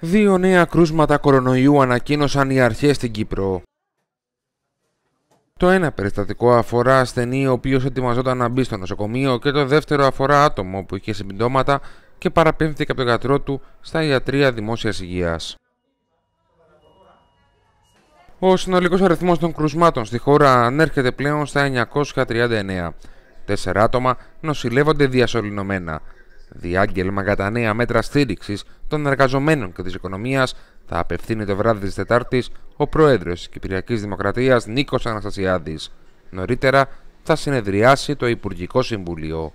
Δύο νέα κρούσματα κορονοϊού ανακοίνωσαν οι αρχές στην Κύπρο. Το ένα περιστατικό αφορά ασθενή ο οποίος ετοιμαζόταν να μπει στο νοσοκομείο και το δεύτερο αφορά άτομο που είχε συμπτώματα και παραπέμφθηκε από τον γιατρό του στα ιατρία δημόσιας υγείας. Ο συνολικός αριθμός των κρουσμάτων στη χώρα ανέρχεται πλέον στα 939. Τέσσερα άτομα νοσηλεύονται διασωληνωμένα διάγγελμα κατά νέα μέτρα στήριξης των εργαζομένων και της οικονομίας θα απευθύνει το βράδυ της Τετάρτης ο πρόεδρος της Κυπριακής Δημοκρατίας Νίκος Αναστασιάδης. Νωρίτερα θα συνεδριάσει το Υπουργικό Συμβούλιο.